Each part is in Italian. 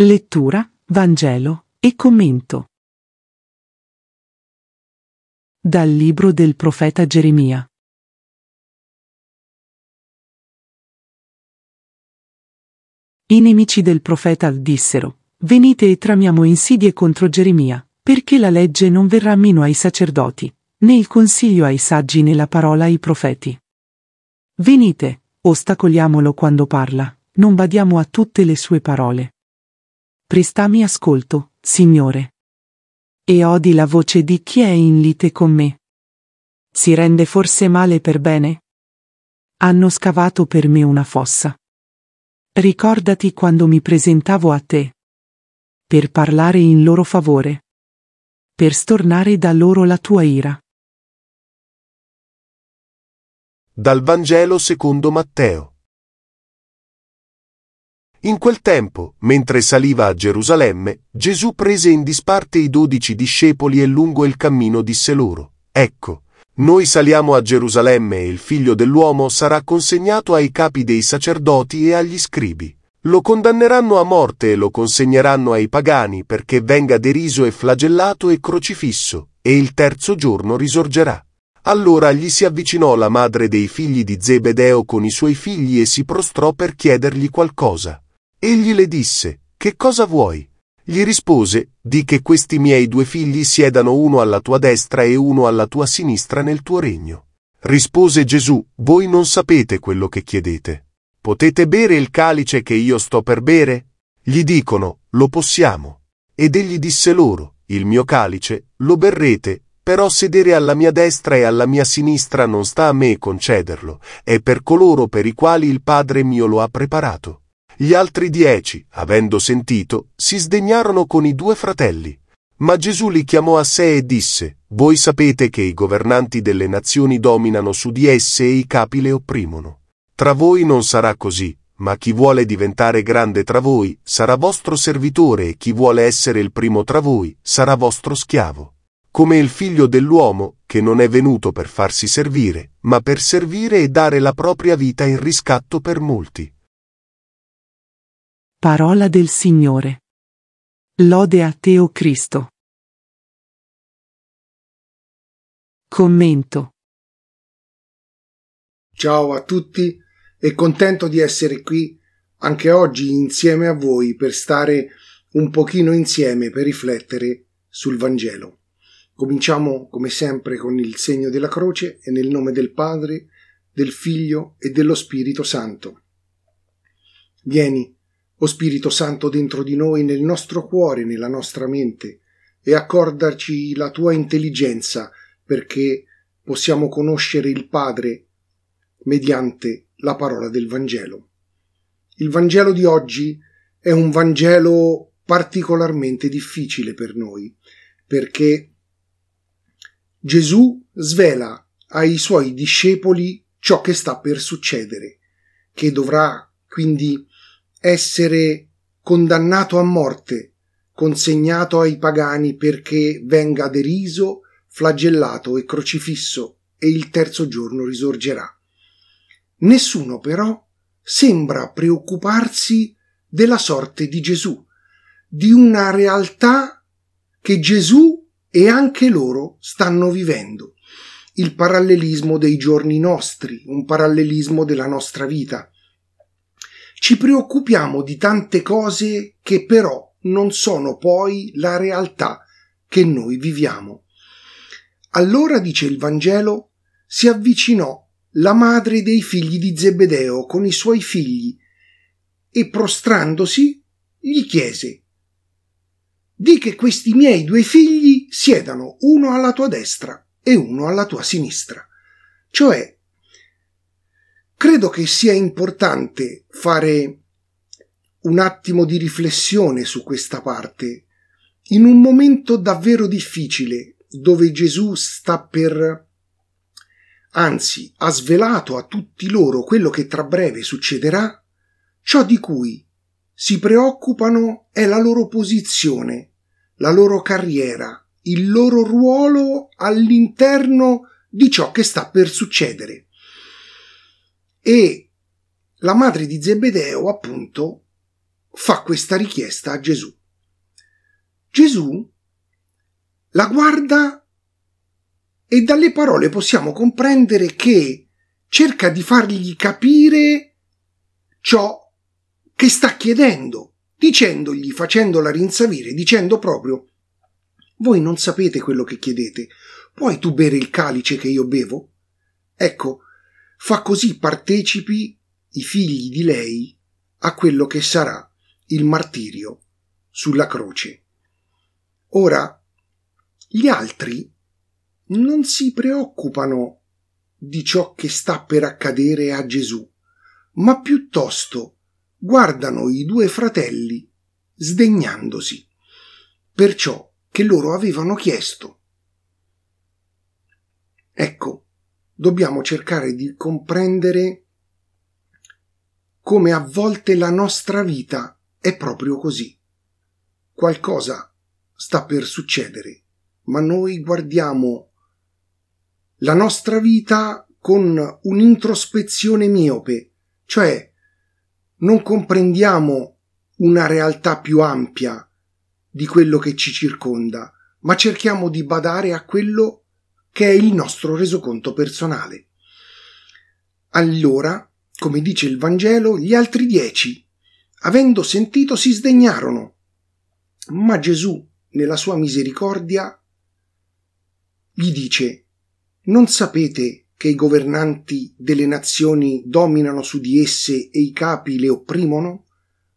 Lettura, Vangelo e commento. Dal libro del profeta Geremia. I nemici del profeta dissero, venite e tramiamo insidie contro Geremia, perché la legge non verrà meno ai sacerdoti, né il consiglio ai saggi né la parola ai profeti. Venite, ostacoliamolo quando parla, non badiamo a tutte le sue parole prestami ascolto, Signore. E odi la voce di chi è in lite con me. Si rende forse male per bene? Hanno scavato per me una fossa. Ricordati quando mi presentavo a te. Per parlare in loro favore. Per stornare da loro la tua ira. Dal Vangelo secondo Matteo. In quel tempo, mentre saliva a Gerusalemme, Gesù prese in disparte i dodici discepoli e lungo il cammino disse loro, Ecco, noi saliamo a Gerusalemme e il figlio dell'uomo sarà consegnato ai capi dei sacerdoti e agli scribi. Lo condanneranno a morte e lo consegneranno ai pagani perché venga deriso e flagellato e crocifisso, e il terzo giorno risorgerà. Allora gli si avvicinò la madre dei figli di Zebedeo con i suoi figli e si prostrò per chiedergli qualcosa. Egli le disse, Che cosa vuoi? Gli rispose, Di che questi miei due figli siedano uno alla tua destra e uno alla tua sinistra nel tuo regno. Rispose Gesù, Voi non sapete quello che chiedete. Potete bere il calice che io sto per bere? Gli dicono, Lo possiamo. Ed egli disse loro, Il mio calice, lo berrete, però sedere alla mia destra e alla mia sinistra non sta a me concederlo, è per coloro per i quali il Padre mio lo ha preparato. Gli altri dieci, avendo sentito, si sdegnarono con i due fratelli. Ma Gesù li chiamò a sé e disse, Voi sapete che i governanti delle nazioni dominano su di esse e i capi le opprimono. Tra voi non sarà così, ma chi vuole diventare grande tra voi sarà vostro servitore e chi vuole essere il primo tra voi sarà vostro schiavo. Come il figlio dell'uomo, che non è venuto per farsi servire, ma per servire e dare la propria vita in riscatto per molti. Parola del Signore. Lode a te, o Cristo. Commento. Ciao a tutti e contento di essere qui anche oggi insieme a voi per stare un pochino insieme per riflettere sul Vangelo. Cominciamo come sempre con il segno della croce e nel nome del Padre, del Figlio e dello Spirito Santo. Vieni, o Spirito Santo dentro di noi, nel nostro cuore, nella nostra mente, e accordarci la tua intelligenza perché possiamo conoscere il Padre mediante la parola del Vangelo. Il Vangelo di oggi è un Vangelo particolarmente difficile per noi, perché Gesù svela ai suoi discepoli ciò che sta per succedere, che dovrà quindi essere condannato a morte, consegnato ai pagani perché venga deriso, flagellato e crocifisso e il terzo giorno risorgerà. Nessuno però sembra preoccuparsi della sorte di Gesù, di una realtà che Gesù e anche loro stanno vivendo. Il parallelismo dei giorni nostri, un parallelismo della nostra vita. Ci preoccupiamo di tante cose che però non sono poi la realtà che noi viviamo. Allora, dice il Vangelo, si avvicinò la madre dei figli di Zebedeo con i suoi figli e prostrandosi gli chiese Di che questi miei due figli siedano uno alla tua destra e uno alla tua sinistra, cioè credo che sia importante fare un attimo di riflessione su questa parte. In un momento davvero difficile, dove Gesù sta per anzi ha svelato a tutti loro quello che tra breve succederà, ciò di cui si preoccupano è la loro posizione, la loro carriera, il loro ruolo all'interno di ciò che sta per succedere e la madre di Zebedeo appunto fa questa richiesta a Gesù. Gesù la guarda e dalle parole possiamo comprendere che cerca di fargli capire ciò che sta chiedendo, dicendogli, facendola rinsavire, dicendo proprio voi non sapete quello che chiedete. Puoi tu bere il calice che io bevo? Ecco, fa così partecipi i figli di lei a quello che sarà il martirio sulla croce. Ora, gli altri non si preoccupano di ciò che sta per accadere a Gesù, ma piuttosto guardano i due fratelli sdegnandosi per ciò che loro avevano chiesto. Ecco, dobbiamo cercare di comprendere come a volte la nostra vita è proprio così. Qualcosa sta per succedere, ma noi guardiamo la nostra vita con un'introspezione miope, cioè non comprendiamo una realtà più ampia di quello che ci circonda, ma cerchiamo di badare a quello che che è il nostro resoconto personale. Allora, come dice il Vangelo, gli altri dieci, avendo sentito, si sdegnarono. Ma Gesù, nella sua misericordia, gli dice, non sapete che i governanti delle nazioni dominano su di esse e i capi le opprimono?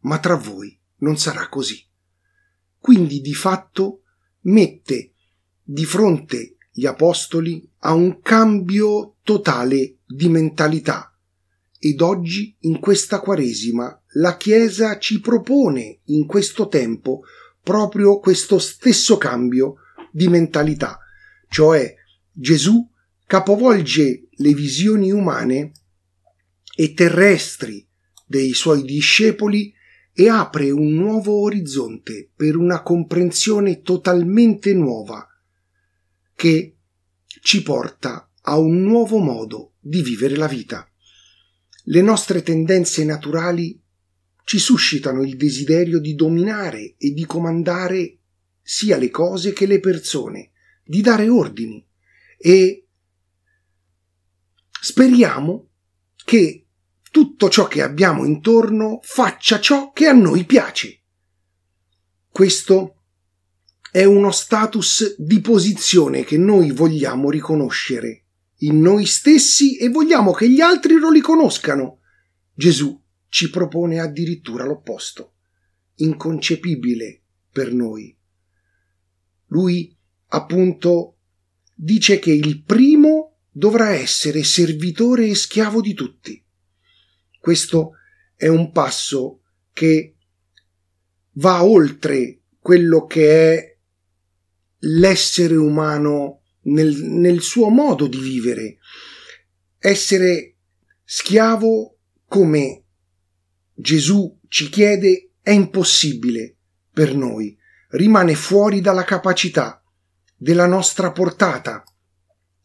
Ma tra voi non sarà così. Quindi di fatto mette di fronte gli apostoli a un cambio totale di mentalità ed oggi in questa Quaresima la Chiesa ci propone in questo tempo proprio questo stesso cambio di mentalità, cioè Gesù capovolge le visioni umane e terrestri dei suoi discepoli e apre un nuovo orizzonte per una comprensione totalmente nuova che ci porta a un nuovo modo di vivere la vita. Le nostre tendenze naturali ci suscitano il desiderio di dominare e di comandare sia le cose che le persone, di dare ordini e speriamo che tutto ciò che abbiamo intorno faccia ciò che a noi piace. Questo è è uno status di posizione che noi vogliamo riconoscere in noi stessi e vogliamo che gli altri lo riconoscano. Gesù ci propone addirittura l'opposto, inconcepibile per noi. Lui, appunto, dice che il primo dovrà essere servitore e schiavo di tutti. Questo è un passo che va oltre quello che è l'essere umano nel, nel suo modo di vivere, essere schiavo come Gesù ci chiede è impossibile per noi, rimane fuori dalla capacità, della nostra portata,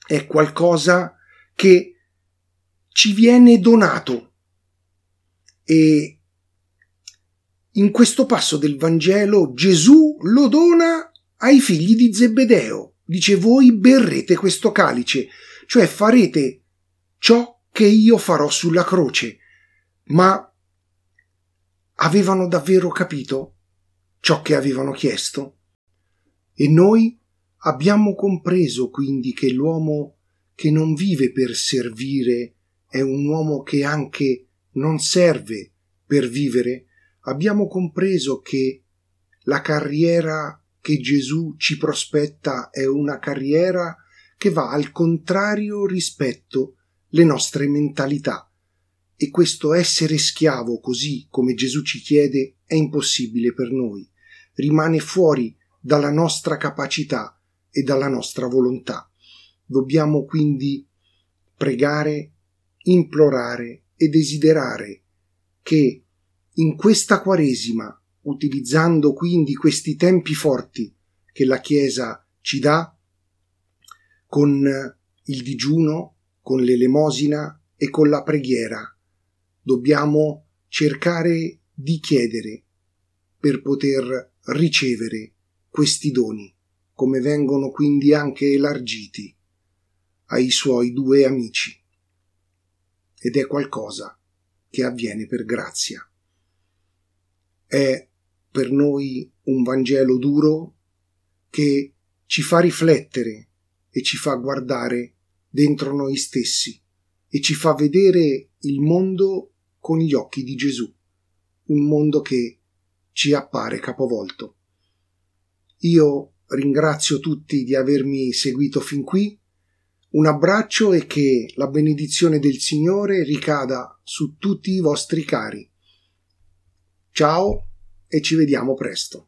è qualcosa che ci viene donato. E in questo passo del Vangelo Gesù lo dona ai figli di Zebedeo, dice voi berrete questo calice, cioè farete ciò che io farò sulla croce. Ma avevano davvero capito ciò che avevano chiesto? E noi abbiamo compreso quindi che l'uomo che non vive per servire è un uomo che anche non serve per vivere? Abbiamo compreso che la carriera che Gesù ci prospetta è una carriera che va al contrario rispetto le nostre mentalità e questo essere schiavo così come Gesù ci chiede è impossibile per noi, rimane fuori dalla nostra capacità e dalla nostra volontà. Dobbiamo quindi pregare, implorare e desiderare che in questa Quaresima utilizzando quindi questi tempi forti che la Chiesa ci dà con il digiuno, con l'elemosina e con la preghiera. Dobbiamo cercare di chiedere per poter ricevere questi doni, come vengono quindi anche elargiti ai suoi due amici. Ed è qualcosa che avviene per grazia. È per noi un Vangelo duro che ci fa riflettere e ci fa guardare dentro noi stessi e ci fa vedere il mondo con gli occhi di Gesù, un mondo che ci appare capovolto. Io ringrazio tutti di avermi seguito fin qui, un abbraccio e che la benedizione del Signore ricada su tutti i vostri cari. Ciao! e ci vediamo presto.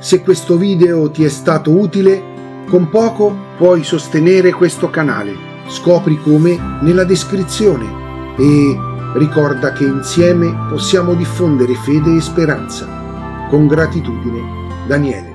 Se questo video ti è stato utile, con poco puoi sostenere questo canale. Scopri come nella descrizione e ricorda che insieme possiamo diffondere fede e speranza. Con gratitudine, Daniele.